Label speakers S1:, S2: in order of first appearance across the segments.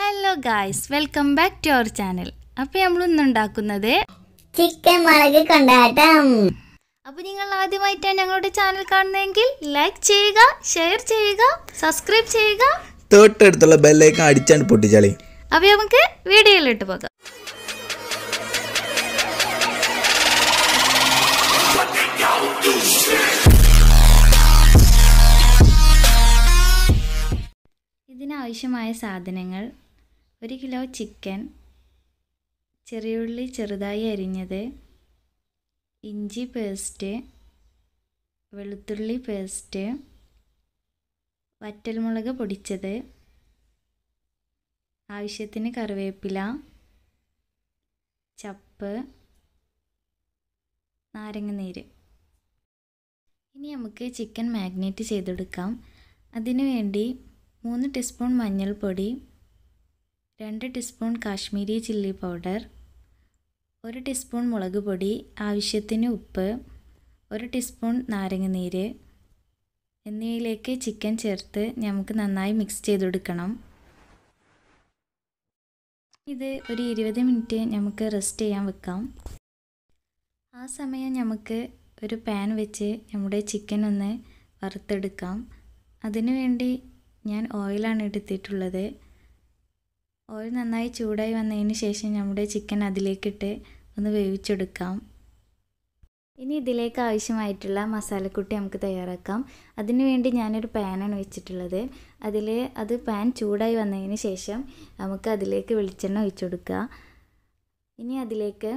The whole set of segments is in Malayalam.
S1: hello guys welcome back to our channel അപ്പൊ ഇന്ന് ഉണ്ടാക്കുന്നത് ചിക്കൻ മുളക് കൊണ്ടാട്ടം അപ്പൊ നിങ്ങൾ ആദ്യമായിട്ടാണ് ഞങ്ങളുടെ ചാനൽ കാണുന്നതെങ്കിൽ ലൈക്ക് ചെയ്യുക ഷെയർ ചെയ്യുക സബ്സ്ക്രൈബ് ചെയ്യുക തൊട്ടടുത്തുള്ള ബെല്ലൈക്കൺ അടിച്ചാണ് പൊട്ടിച്ചാളി അപ്പൊ നമുക്ക് വീഡിയോയിലോട്ട് പോകാം ഇതിനാവശ്യമായ സാധനങ്ങൾ ഒരു കിലോ ചിക്കൻ ചെറിയുള്ളി ചെറുതായി അരിഞ്ഞത് ഇഞ്ചി പേസ്റ്റ് വെളുത്തുള്ളി പേസ്റ്റ് വറ്റൽമുളക് പൊടിച്ചത് ആവശ്യത്തിന് കറിവേപ്പില ചപ്പ് നാരങ്ങ നീര് ഇനി നമുക്ക് ചിക്കൻ മാഗ്നേറ്റ് ചെയ്തെടുക്കാം അതിനു വേണ്ടി മൂന്ന് ടീസ്പൂൺ മഞ്ഞൾപ്പൊടി രണ്ട് ടീസ്പൂൺ കാശ്മീരി ചില്ലി പൗഡർ ഒരു ടീസ്പൂൺ മുളക് പൊടി ആവശ്യത്തിന് ഉപ്പ് ഒരു ടീസ്പൂൺ നാരങ്ങ നീര് എന്നിവയിലേക്ക് ചിക്കൻ ചേർത്ത് നമുക്ക് നന്നായി മിക്സ് ചെയ്തെടുക്കണം ഇത് ഒരു ഇരുപത് മിനിറ്റ് നമുക്ക് റെസ്റ്റ് ചെയ്യാൻ വെക്കാം ആ സമയം നമുക്ക് ഒരു പാൻ വെച്ച് നമ്മുടെ ചിക്കൻ ഒന്ന് വറുത്തെടുക്കാം അതിനുവേണ്ടി ഞാൻ ഓയിലാണ് എടുത്തിട്ടുള്ളത് ഓയിൽ നന്നായി ചൂടായി വന്നതിന് ശേഷം നമ്മുടെ ചിക്കൻ അതിലേക്കിട്ട് ഒന്ന് വേവിച്ചെടുക്കാം ഇനി ഇതിലേക്ക് ആവശ്യമായിട്ടുള്ള മസാലക്കുട്ടി നമുക്ക് തയ്യാറാക്കാം അതിനു വേണ്ടി ഞാനൊരു പാനാണ് വെച്ചിട്ടുള്ളത് അതിൽ അത് പാൻ ചൂടായി വന്നതിന് ശേഷം നമുക്ക് അതിലേക്ക് വെളിച്ചെണ്ണ ഒഴിച്ചു ഇനി അതിലേക്ക്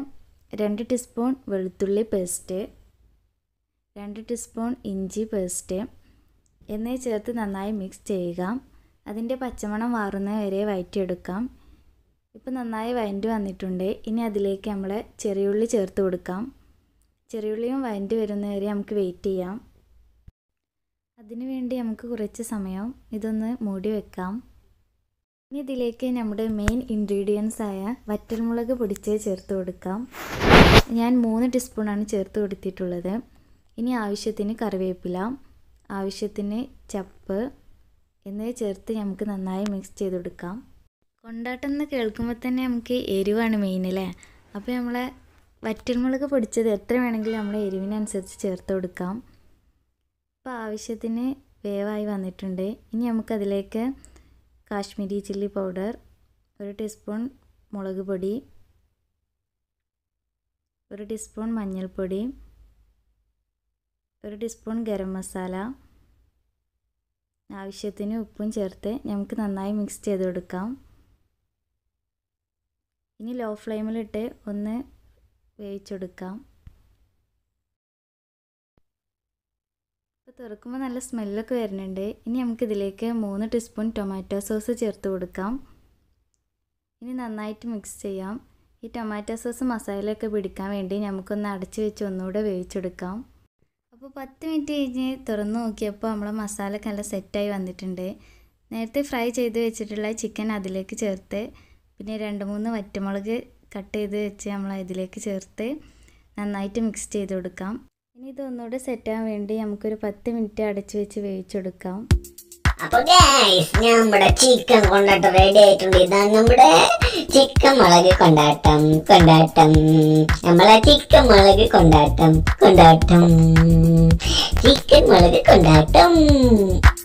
S1: രണ്ട് ടീസ്പൂൺ വെളുത്തുള്ളി പേസ്റ്റ് രണ്ട് ടീസ്പൂൺ ഇഞ്ചി പേസ്റ്റ് എന്നിവ ചേർത്ത് നന്നായി മിക്സ് ചെയ്യുക അതിൻ്റെ പച്ചമണം മാറുന്ന വരെ വയറ്റിയെടുക്കാം ഇപ്പം നന്നായി വഴണ്ടി വന്നിട്ടുണ്ട് ഇനി അതിലേക്ക് നമ്മൾ ചെറിയുള്ളി ചേർത്ത് കൊടുക്കാം ചെറിയുള്ളിയും വഴണ്ടി വരുന്നവരെ നമുക്ക് വെയിറ്റ് ചെയ്യാം അതിനുവേണ്ടി നമുക്ക് കുറച്ച് സമയം ഇതൊന്ന് മൂടി വെക്കാം ഇനി ഇതിലേക്ക് നമ്മുടെ മെയിൻ ഇൻഗ്രീഡിയൻസ് ആയ വറ്റൽമുളക് പൊടിച്ച് ചേർത്ത് കൊടുക്കാം ഞാൻ മൂന്ന് ടീസ്പൂണാണ് ചേർത്ത് കൊടുത്തിട്ടുള്ളത് ഇനി ആവശ്യത്തിന് കറിവേപ്പില ആവശ്യത്തിന് ചപ്പ് എന്നിവ ചേർത്ത് നമുക്ക് നന്നായി മിക്സ് ചെയ്തെടുക്കാം കൊണ്ടാട്ടം എന്ന് കേൾക്കുമ്പോൾ തന്നെ നമുക്ക് എരിവാണ് മെയിൻ അല്ലേ അപ്പോൾ നമ്മളെ വറ്റൽമുളക് പൊടിച്ചത് എത്ര വേണമെങ്കിലും നമ്മൾ എരിവിനനുസരിച്ച് ചേർത്ത് കൊടുക്കാം അപ്പോൾ ആവശ്യത്തിന് വേവായി വന്നിട്ടുണ്ട് ഇനി നമുക്കതിലേക്ക് കാശ്മീരി ചില്ലി പൗഡർ ഒരു ടീസ്പൂൺ മുളക് പൊടി ഒരു ടീസ്പൂൺ മഞ്ഞൾപ്പൊടി ഒരു ടീസ്പൂൺ ഗരം മസാല ആവശ്യത്തിന് ഉപ്പും ചേർത്ത് നമുക്ക് നന്നായി മിക്സ് ചെയ്ത് കൊടുക്കാം ഇനി ലോ ഫ്ലെയിമിലിട്ട് ഒന്ന് വേവിച്ചെടുക്കാം ഇപ്പോൾ തുറക്കുമ്പോൾ നല്ല സ്മെല്ലൊക്കെ വരുന്നുണ്ട് ഇനി നമുക്കിതിലേക്ക് മൂന്ന് ടീസ്പൂൺ ടൊമാറ്റോ സോസ് ചേർത്ത് കൊടുക്കാം ഇനി നന്നായിട്ട് മിക്സ് ചെയ്യാം ഈ ടൊമാറ്റോ സോസ് മസാലയൊക്കെ പിടിക്കാൻ വേണ്ടി നമുക്കൊന്ന് അടച്ചു വെച്ച് ഒന്നുകൂടെ വേവിച്ചെടുക്കാം അപ്പോൾ പത്ത് മിനിറ്റ് കഴിഞ്ഞ് തുറന്ന് നോക്കിയപ്പോൾ നമ്മളെ മസാലയൊക്കെ നല്ല സെറ്റായി വന്നിട്ടുണ്ട് നേരത്തെ ഫ്രൈ ചെയ്ത് വെച്ചിട്ടുള്ള ചിക്കൻ അതിലേക്ക് ചേർത്ത് പിന്നെ രണ്ട് മൂന്ന് വറ്റമുളക് കട്ട് ചെയ്ത് വെച്ച് നമ്മൾ ഇതിലേക്ക് ചേർത്ത് നന്നായിട്ട് മിക്സ് ചെയ്ത് കൊടുക്കാം ഇനി ഇതൊന്നുകൂടെ സെറ്റാകാൻ വേണ്ടി നമുക്കൊരു പത്ത് മിനിറ്റ് അടച്ചു വെച്ച് വേവിച്ചെടുക്കാം അപ്പൊ ഗൈസ് ഞാൻ ചിക്കൻ കൊണ്ടാട്ടം റെഡി ആയിട്ടുണ്ട് ഇതാണ് നമ്മുടെ ചിക്കൻ മുളക് കൊണ്ടാട്ടം കൊണ്ടാട്ടം നമ്മളെ ചിക്കൻ മുളക് കൊണ്ടാട്ടം കൊണ്ടാട്ടം ചിക്കൻ മുളക് കൊണ്ടാട്ടം